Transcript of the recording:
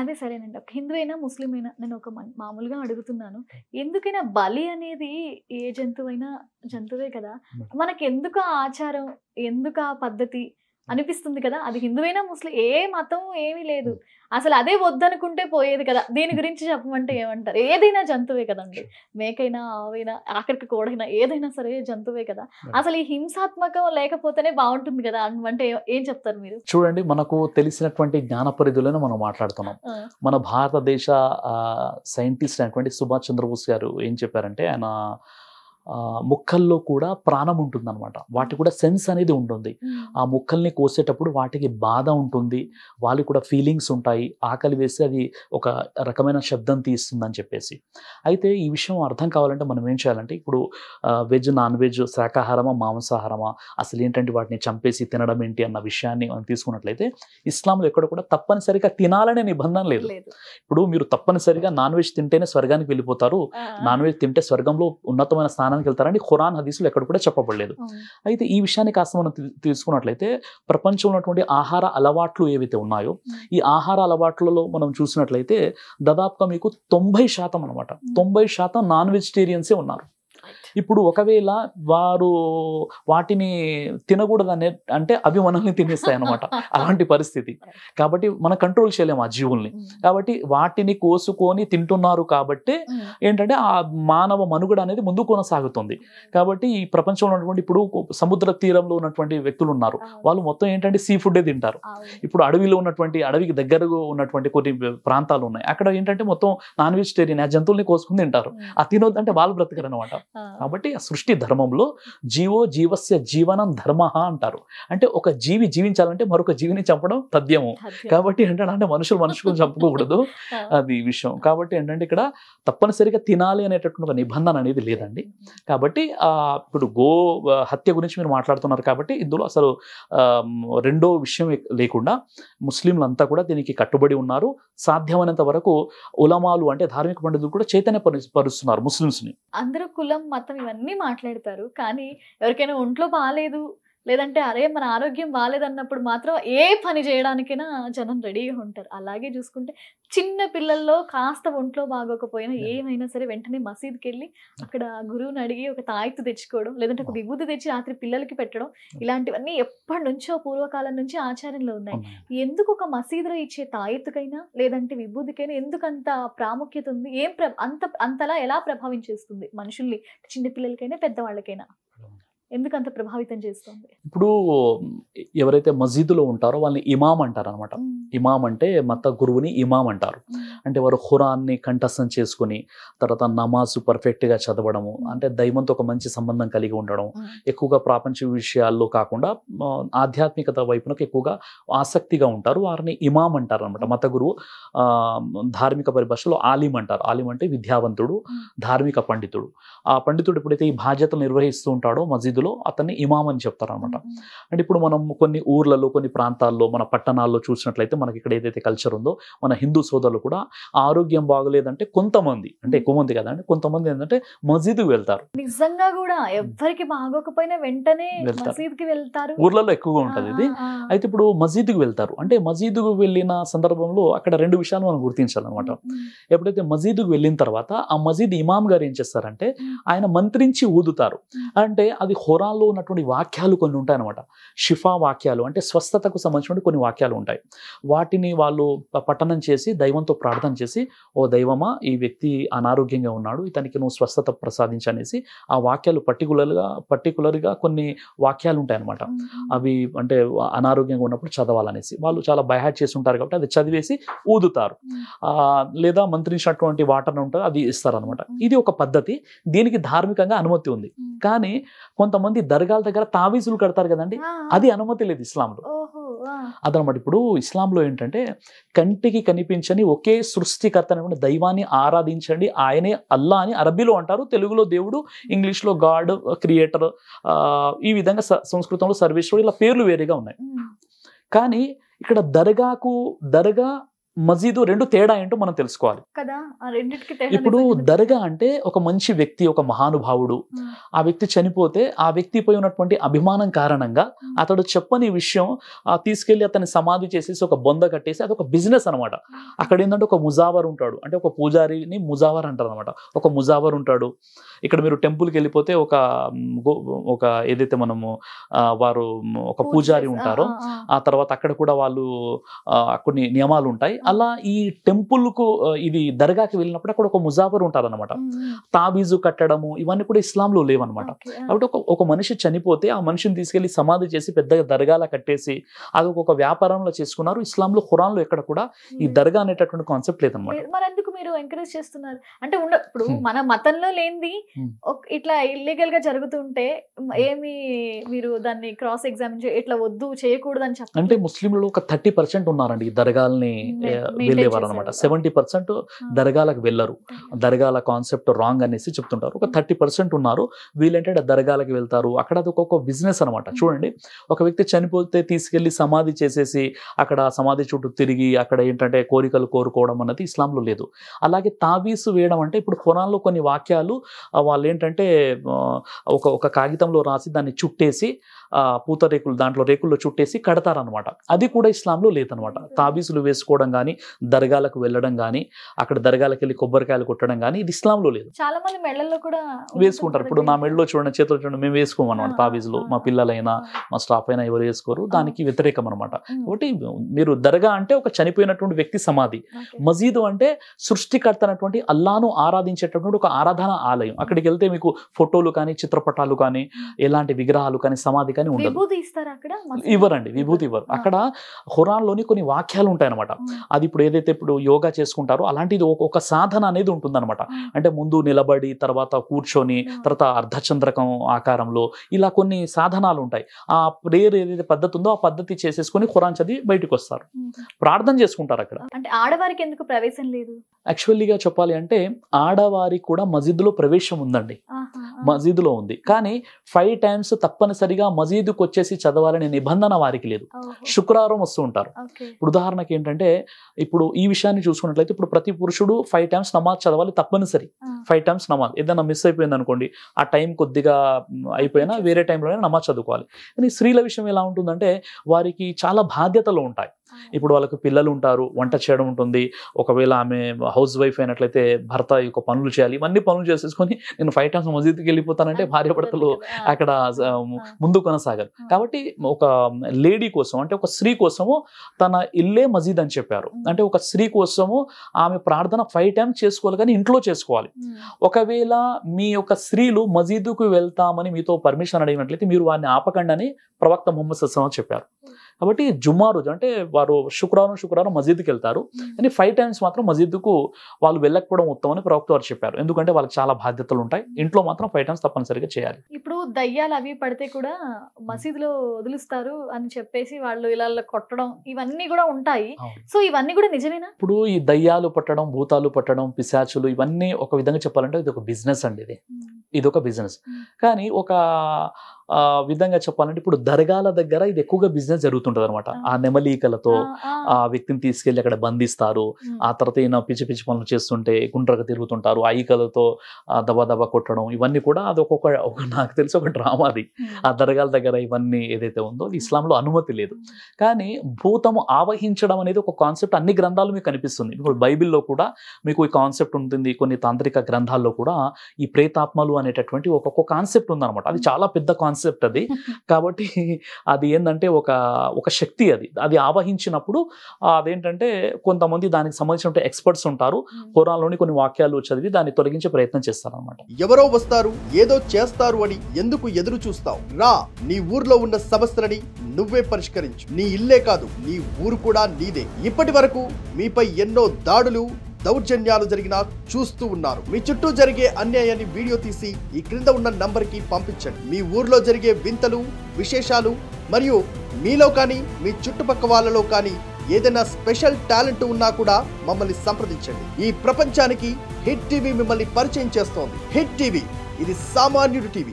అదే సరేనండి ఒక హిందూ అయినా ముస్లిం అయినా నేను ఒక మామూలుగా అడుగుతున్నాను ఎందుకైనా బలి అనేది ఏ జంతువైనా జంతువే కదా మనకి ఎందుకు ఆ ఆచారం ఎందుకు ఆ పద్ధతి అనిపిస్తుంది కదా అది హిందువైనా ముస్లిం ఏ మతం ఏమీ లేదు అసలు అదే వద్దనుకుంటే పోయేది కదా దీని గురించి చెప్పమంటే ఏమంటారు ఏదైనా జంతువే కదండి మేకైనా ఆవైనా ఆఖరికి కోడైనా ఏదైనా సరే జంతువే కదా అసలు ఈ హింసాత్మకం లేకపోతేనే బాగుంటుంది కదా అంటే ఏం చెప్తారు మీరు చూడండి మనకు తెలిసినటువంటి జ్ఞాన పరిధులను మనం మాట్లాడుతున్నాం మన భారతదేశ సైంటిస్ట్ అయినటువంటి సుభాష్ చంద్రబోస్ గారు ఏం చెప్పారంటే ఆయన ముక్కల్లో కూడా ప్రాణం ఉంటుందన్నమాట వాటికి కూడా సెన్స్ అనేది ఉంటుంది ఆ ముక్కల్ని కోసేటప్పుడు వాటికి బాధ ఉంటుంది వాళ్ళకి కూడా ఫీలింగ్స్ ఉంటాయి ఆకలి వేసి అది ఒక రకమైన శబ్దం తీస్తుందని చెప్పేసి అయితే ఈ విషయం అర్థం కావాలంటే మనం ఏం చేయాలంటే ఇప్పుడు వెజ్ నాన్ వెజ్ శాకాహారమా మాంసాహారమా అసలు ఏంటంటే వాటిని చంపేసి తినడం ఏంటి అన్న విషయాన్ని మనం తీసుకున్నట్లయితే ఇస్లాంలో ఎక్కడ కూడా తప్పనిసరిగా తినాలనే నిబంధన లేదు ఇప్పుడు మీరు తప్పనిసరిగా నాన్ వెజ్ తింటేనే స్వర్గానికి వెళ్ళిపోతారు నాన్ వెజ్ తింటే స్వర్గంలో ఉన్నతమైన స్థానం ధ్యానానికి వెళ్తారని ఖురాన్ హదీసులు ఎక్కడ కూడా చెప్పబడలేదు అయితే ఈ విషయాన్ని కాస్త మనం తీసుకున్నట్లయితే ప్రపంచంలో ఉన్నటువంటి ఆహార అలవాట్లు ఏవైతే ఉన్నాయో ఈ ఆహార అలవాట్లలో మనం చూసినట్లయితే దాదాపుగా మీకు తొంభై శాతం అనమాట తొంభై శాతం నాన్ వెజిటేరియన్సే ఉన్నారు ఇప్పుడు ఒకవేళ వారు వాటిని తినకూడదనే అంటే అవి మనల్ని తినేస్తాయి అనమాట అలాంటి పరిస్థితి కాబట్టి మనం కంట్రోల్ చేయలేము ఆ జీవుల్ని mm. కాబట్టి వాటిని కోసుకొని తింటున్నారు కాబట్టి mm. ఏంటంటే ఆ మానవ మనుగడ అనేది ముందు కొనసాగుతుంది కాబట్టి ఈ ప్రపంచంలో ఉన్నటువంటి ఇప్పుడు సముద్ర తీరంలో ఉన్నటువంటి వ్యక్తులు ఉన్నారు వాళ్ళు మొత్తం ఏంటంటే సీ ఫుడ్ తింటారు ఇప్పుడు అడవిలో ఉన్నటువంటి అడవికి దగ్గరగా ఉన్నటువంటి కొన్ని ప్రాంతాలు ఉన్నాయి అక్కడ ఏంటంటే మొత్తం నాన్ వెజిటేరియన్ ఆ జంతువుల్ని కోసుకుని తింటారు mm. ఆ తినొద్దు అంటే వాళ్ళు బ్రతకరు అనమాట కాబట్టి ఆ సృష్టి ధర్మంలో జీవో జీవస్య జీవనం ధర్మ అంటారు అంటే ఒక జీవి జీవించాలంటే మరొక జీవిని చంపడం తథ్యము కాబట్టి ఏంటంటే అంటే మనుషులు మనుషులు చంపకూడదు అది విషయం కాబట్టి ఏంటంటే ఇక్కడ తప్పనిసరిగా తినాలి అనేటటువంటి ఒక నిబంధన అనేది లేదండి కాబట్టి ఇప్పుడు గో హత్య గురించి మీరు మాట్లాడుతున్నారు కాబట్టి ఇందులో అసలు రెండో విషయం లేకుండా ముస్లింలంతా కూడా దీనికి కట్టుబడి ఉన్నారు సాధ్యమైనంత వరకు ఉలమాలు అంటే ధార్మిక పండితులు కూడా చైతన్య పరుస్తున్నారు ని అందరూ కులం మతం ఇవన్నీ మాట్లాడతారు కానీ ఎవరికైనా ఒంట్లో బాగాలేదు లేదంటే అరే మన ఆరోగ్యం బాగాలేదన్నప్పుడు మాత్రం ఏ పని చేయడానికైనా జనం రెడీగా ఉంటారు అలాగే చూసుకుంటే చిన్న పిల్లల్లో కాస్త ఒంట్లో బాగోకపోయినా ఏమైనా సరే వెంటనే మసీద్కి వెళ్ళి అక్కడ గురువుని అడిగి ఒక తాయిత్తు తెచ్చుకోవడం లేదంటే ఒక విభూతి తెచ్చి రాత్రి పిల్లలకి పెట్టడం ఇలాంటివన్నీ ఎప్పటి నుంచో పూర్వకాలం నుంచి ఆచారంలో ఉన్నాయి ఎందుకు ఒక మసీదులో ఇచ్చే తాయిత్తుకైనా లేదంటే విభూతికైనా ఎందుకు అంత ప్రాముఖ్యత ఉంది ఏం అంత అంతలా ఎలా ప్రభావించేస్తుంది మనుషుల్ని చిన్నపిల్లలకైనా పెద్దవాళ్ళకైనా ఎందుకు అంత ప్రభావితం చేస్తుంది ఇప్పుడు ఎవరైతే మసీదులో ఉంటారో వాళ్ళని ఇమాం అంటారు అనమాట ఇమాం అంటే మత గురువుని ఇమాం అంటారు అంటే వారు హురాన్ని కంఠస్థం చేసుకుని తర్వాత నమాజు పర్ఫెక్ట్గా చదవడము అంటే దైవంతో ఒక మంచి సంబంధం కలిగి ఉండడం ఎక్కువగా ప్రాపంచ విషయాల్లో కాకుండా ఆధ్యాత్మికత వైపునకు ఎక్కువగా ఆసక్తిగా ఉంటారు వారిని ఇమాం అంటారు అనమాట మత గురువు ధార్మిక పరిభాషలో ఆలిం అంటారు ఆలిం అంటే విద్యావంతుడు ధార్మిక పండితుడు ఆ పండితుడు ఎప్పుడైతే ఈ బాధ్యతలు నిర్వహిస్తూ ఉంటాడో మసీదులో తెలుగులో అతన్ని ఇమాం అని చెప్తారనమాట అంటే ఇప్పుడు మనం కొన్ని ఊర్లలో కొన్ని ప్రాంతాల్లో మన పట్టణాల్లో చూసినట్లయితే మనకి ఇక్కడ ఏదైతే కల్చర్ ఉందో మన హిందూ సోదరులు కూడా ఆరోగ్యం బాగలేదంటే కొంతమంది అంటే ఎక్కువ మంది కదా కొంతమంది ఏంటంటే మసీదుకు వెళ్తారు నిజంగా కూడా ఎవరికి బాగోకపోయినా వెంటనే వెళ్తారు ఊర్లలో ఎక్కువగా ఉంటుంది ఇది అయితే ఇప్పుడు మసీదుకు వెళ్తారు అంటే మసీదుకు వెళ్ళిన సందర్భంలో అక్కడ రెండు విషయాలు మనం గుర్తించాలన్నమాట ఎప్పుడైతే మసీదుకు వెళ్ళిన తర్వాత ఆ మసీద్ ఇమాం గారు ఏం చేస్తారంటే ఆయన మంత్రించి ఊదుతారు అంటే అది ఖురాన్లో ఉన్నటువంటి వాక్యాలు కొన్ని ఉంటాయి అనమాట షిఫా వాక్యాలు అంటే స్వస్థతకు సంబంధించినటువంటి కొన్ని వాక్యాలు ఉంటాయి వాటిని వాళ్ళు పఠనం చేసి దైవంతో ప్రార్థన చేసి ఓ దైవమా ఈ వ్యక్తి అనారోగ్యంగా ఉన్నాడు ఇతనికి నువ్వు స్వస్థత ప్రసాదించనేసి ఆ వాక్యాలు పర్టికులర్గా పర్టికులర్గా కొన్ని వాక్యాలు ఉంటాయన్నమాట అవి అంటే అనారోగ్యంగా ఉన్నప్పుడు చదవాలనేసి వాళ్ళు చాలా బైహాట్ చేసి ఉంటారు కాబట్టి అది చదివేసి ఊదుతారు లేదా మంత్రించినటువంటి వాటర్ ఉంటుంది అది ఇస్తారనమాట ఇది ఒక పద్ధతి దీనికి ధార్మికంగా అనుమతి ఉంది కానీ కొంత కొంతమంది దర్గాల దగ్గర తావీజులు కడతారు కదండి అది అనుమతి లేదు ఇస్లాంలో అదనమాట ఇప్పుడు ఇస్లాంలో ఏంటంటే కంటికి కనిపించని ఒకే సృష్టికర్త అనేటువంటి దైవాన్ని ఆరాధించండి ఆయనే అల్లా అని అరబీలో అంటారు తెలుగులో దేవుడు ఇంగ్లీష్లో గాడ్ క్రియేటర్ ఈ విధంగా సంస్కృతంలో సర్వేశ్వరుడు ఇలా పేర్లు వేరేగా ఉన్నాయి కానీ ఇక్కడ దర్గాకు దర్గా మజీదు రెండు తేడా ఏంటో మనం తెలుసుకోవాలి ఇప్పుడు దర్గా అంటే ఒక మంచి వ్యక్తి ఒక మహానుభావుడు ఆ వ్యక్తి చనిపోతే ఆ వ్యక్తి పోయి ఉన్నటువంటి అభిమానం కారణంగా అతడు చెప్పని విషయం తీసుకెళ్లి అతన్ని సమాధి చేసేసి ఒక బొంద కట్టేసి అది ఒక బిజినెస్ అనమాట అక్కడ ఏంటంటే ఒక ముజావర్ ఉంటాడు అంటే ఒక పూజారిని ముజావర్ అంటారు అనమాట ఒక ముజావర్ ఉంటాడు ఇక్కడ మీరు టెంపుల్కి వెళ్ళిపోతే ఒక ఒక ఏదైతే మనము వారు ఒక పూజారి ఉంటారో ఆ తర్వాత అక్కడ కూడా వాళ్ళు కొన్ని నియమాలు ఉంటాయి అలా ఈ టెంపుల్ కు ఇది దర్గాకి వెళ్ళినప్పుడు అక్కడ ఒక ముజాఫర్ ఉంటారనమాట తాబీజు కట్టడము ఇవన్నీ కూడా ఇస్లాంలో లేవనమాట కాబట్టి ఒక ఒక మనిషి చనిపోతే ఆ మనిషిని తీసుకెళ్లి సమాధి చేసి పెద్దగా దర్గాల కట్టేసి అది ఒక వ్యాపారంలో చేసుకున్నారు ఇస్లాంలో ఖురాన్లో ఎక్కడ కూడా ఈ దర్గా అనేటటువంటి కాన్సెప్ట్ లేదన్నమాట మరి ఎందుకు మీరు ఎంకరేజ్ చేస్తున్నారు అంటే ఉండ ఇప్పుడు మన మతంలో లేనిది ఇట్లా ఇల్లీగల్ గా జరుగుతుంటే ఏమి మీరు దాన్ని క్రాస్ ఎగ్జామిన్ ఇట్లా వద్దు చేయకూడదు అని అంటే ముస్లింలు ఒక థర్టీ పర్సెంట్ ఉన్నారండి ఈ దర్గాల్ని వెళ్ళేవారు అనమాట సెవెంటీ పర్సెంట్ దర్గాలకు వెళ్ళరు దర్గాల కాన్సెప్ట్ రాంగ్ అనేసి చెప్తుంటారు ఒక థర్టీ పర్సెంట్ ఉన్నారు వీళ్ళంటే దర్గాలకు వెళ్తారు అక్కడ ఒక్కొక్క బిజినెస్ అనమాట చూడండి ఒక వ్యక్తి చనిపోతే తీసుకెళ్లి సమాధి చేసేసి అక్కడ సమాధి చుట్టూ తిరిగి అక్కడ ఏంటంటే కోరికలు కోరుకోవడం అన్నది ఇస్లాంలో లేదు అలాగే తాబీసు వేయడం అంటే ఇప్పుడు కొనాల్లో కొన్ని వాక్యాలు వాళ్ళు ఏంటంటే ఒక ఒక కాగితంలో రాసి దాన్ని చుట్టేసి పూత రేకులు దాంట్లో రేకుల్లో చుట్టేసి కడతారనమాట అది కూడా ఇస్లాంలో లేదనమాట తాబీసులు వేసుకోవడం కానీ దర్గాలకు వెళ్ళడం కానీ అక్కడ దర్గాలకు వెళ్ళి కొబ్బరికాయలు కొట్టడం కానీ ఇది ఇస్లాంలో లేదు చాలా మంది మెడల్లో కూడా వేసుకుంటారు ఇప్పుడు నా మెడలో చూడండి చేతులు చూడండి మేము వేసుకోము అనమాట తాబీజులు మా పిల్లలైనా మా స్టాఫ్ అయినా ఎవరు వేసుకోరు దానికి వ్యతిరేకం అనమాట ఒకటి మీరు దర్గా అంటే ఒక చనిపోయినటువంటి వ్యక్తి సమాధి మజీదు అంటే సృష్టికర్త అనేటువంటి అల్లాను ఆరాధించేటటువంటి ఒక ఆరాధన ఆలయం అక్కడికి వెళ్తే మీకు ఫోటోలు కానీ చిత్రపటాలు కానీ ఎలాంటి విగ్రహాలు కానీ సమాధి కానీ కానీ ఉండదు ఇవ్వరండి విభూతి ఇవ్వరు అక్కడ హురాన్లోని కొన్ని వాక్యాలు ఉంటాయన్నమాట అది ఇప్పుడు ఏదైతే ఇప్పుడు యోగా చేసుకుంటారో అలాంటిది ఒక్కొక్క సాధన అనేది ఉంటుందన్నమాట అంటే ముందు నిలబడి తర్వాత కూర్చొని తర్వాత అర్ధచంద్రకం ఆకారంలో ఇలా కొన్ని సాధనాలు ఉంటాయి ఆ ప్రేయర్ ఏదైతే పద్ధతి ఉందో ఆ పద్ధతి చేసేసుకుని ఖురాన్ చదివి బయటకు వస్తారు ప్రార్థన చేసుకుంటారు అక్కడ అంటే ఆడవారికి ఎందుకు ప్రవేశం లేదు యాక్చువల్లీగా చెప్పాలి అంటే ఆడవారికి కూడా లో ప్రవేశం ఉందండి లో ఉంది కానీ ఫైవ్ టైమ్స్ తప్పనిసరిగా మస్జిద్ మసీదుకు వచ్చేసి చదవాలనే నిబంధన వారికి లేదు శుక్రవారం వస్తూ ఉంటారు ఇప్పుడు ఉదాహరణకి ఏంటంటే ఇప్పుడు ఈ విషయాన్ని చూసుకున్నట్లయితే ఇప్పుడు ప్రతి పురుషుడు ఫైవ్ టైమ్స్ నమాజ్ చదవాలి తప్పనిసరి ఫైవ్ టైమ్స్ నమాజ్ ఏదైనా మిస్ అయిపోయింది అనుకోండి ఆ టైం కొద్దిగా అయిపోయినా వేరే టైంలోనే నమాజ్ చదువుకోవాలి కానీ స్త్రీల విషయం ఎలా ఉంటుందంటే వారికి చాలా బాధ్యతలు ఉంటాయి ఇప్పుడు వాళ్ళకు పిల్లలు ఉంటారు వంట చేయడం ఉంటుంది ఒకవేళ ఆమె హౌస్ వైఫ్ అయినట్లయితే భర్త యొక్క పనులు చేయాలి ఇవన్నీ పనులు చేసేసుకొని నేను ఫైవ్ టైమ్స్ మసీద్కి వెళ్ళిపోతానంటే భార్య భర్తలు అక్కడ ముందు కొనసాగారు కాబట్టి ఒక లేడీ కోసం అంటే ఒక స్త్రీ కోసము తన ఇల్లే మజీద్ అని చెప్పారు అంటే ఒక స్త్రీ కోసము ఆమె ప్రార్థన ఫైవ్ టైమ్స్ చేసుకోవాలి కానీ ఇంట్లో చేసుకోవాలి ఒకవేళ మీ యొక్క స్త్రీలు మజీదుకు వెళ్తామని మీతో పర్మిషన్ అడిగినట్లయితే మీరు వారిని ఆపకండి అని ప్రవక్త ముహమ్మద్ సస్సలం చెప్పారు కాబట్టి జుమ్మా రోజు అంటే వారు శుక్రవారం శుక్రవారం మజీద్కి వెళ్తారు కానీ ఫైవ్ టైమ్స్ మాత్రం మజీద్కు వాళ్ళు వెళ్ళకపోవడం ఉత్తమం అని ప్రవక్త వారు చెప్పారు ఎందుకంటే వాళ్ళకి చాలా బాధ్యతలు ఉంటాయి ఇంట్లో మాత్రం ఫైవ్ టైమ్స్ తప్పనిసరిగా చేయాలి ఇప్పుడు దయ్యాలు అవి పడితే కూడా మసీదులో వదిలిస్తారు అని చెప్పేసి వాళ్ళు ఇలా కొట్టడం ఇవన్నీ కూడా ఉంటాయి సో ఇవన్నీ కూడా నిజమేనా ఇప్పుడు ఈ దయ్యాలు పట్టడం భూతాలు పట్టడం పిశాచులు ఇవన్నీ ఒక విధంగా చెప్పాలంటే ఇది ఒక బిజినెస్ అండి ఇది ఇది ఒక బిజినెస్ కానీ ఒక విధంగా చెప్పాలంటే ఇప్పుడు దర్గాల దగ్గర ఇది ఎక్కువగా బిజినెస్ జరుగుతుంటది అనమాట ఆ నెమలీకలతో ఆ వ్యక్తిని తీసుకెళ్లి అక్కడ బంధిస్తారు ఆ తర్వాత ఈయన పిచ్చి పిచ్చి పనులు చేస్తుంటే గుండ్రగా తిరుగుతుంటారు ఆ ఈకలతో దబా దబా కొట్టడం ఇవన్నీ కూడా అది ఒక్కొక్క ఒక నాకు తెలిసి ఒక డ్రామా అది ఆ దర్గాల దగ్గర ఇవన్నీ ఏదైతే ఉందో ఇస్లాంలో అనుమతి లేదు కానీ భూతము ఆవహించడం అనేది ఒక కాన్సెప్ట్ అన్ని గ్రంథాలు మీకు కనిపిస్తుంది ఇప్పుడు బైబిల్లో కూడా మీకు ఈ కాన్సెప్ట్ ఉంటుంది కొన్ని తాంత్రిక గ్రంథాల్లో కూడా ఈ ప్రేతాత్మలు అనేటటువంటి ఒక కాన్సెప్ట్ ఉందన్నమాట అది చాలా పెద్ద కాన్సెప్ట్ కాన్సెప్ట్ అది కాబట్టి అది ఏంటంటే ఒక ఒక శక్తి అది అది ఆవహించినప్పుడు అదేంటంటే కొంతమంది దానికి సంబంధించిన ఎక్స్పర్ట్స్ ఉంటారు పురాణంలోని కొన్ని వాక్యాలు చదివి దాన్ని తొలగించే ప్రయత్నం చేస్తారు అనమాట ఎవరో వస్తారు ఏదో చేస్తారు అని ఎందుకు ఎదురు చూస్తావు రా నీ ఊర్లో ఉన్న సమస్యలని నువ్వే పరిష్కరించు నీ ఇల్లే కాదు నీ ఊరు కూడా నీదే ఇప్పటి వరకు మీపై ఎన్నో దాడులు దౌర్జన్యాలు జరిగినా చూస్తూ ఉన్నారు మీ చుట్టూ జరిగే అన్యాయాన్ని వీడియో తీసి ఈ క్రింద ఉన్న కి పంపించండి మీ ఊర్లో జరిగే వింతలు విశేషాలు మరియు మీలో కానీ మీ చుట్టుపక్క వాళ్ళలో కానీ ఏదైనా స్పెషల్ టాలెంట్ ఉన్నా కూడా మమ్మల్ని సంప్రదించండి ఈ ప్రపంచానికి హిట్ టీవీ మిమ్మల్ని పరిచయం చేస్తోంది హిట్ టీవీ ఇది సామాన్యుడు టీవీ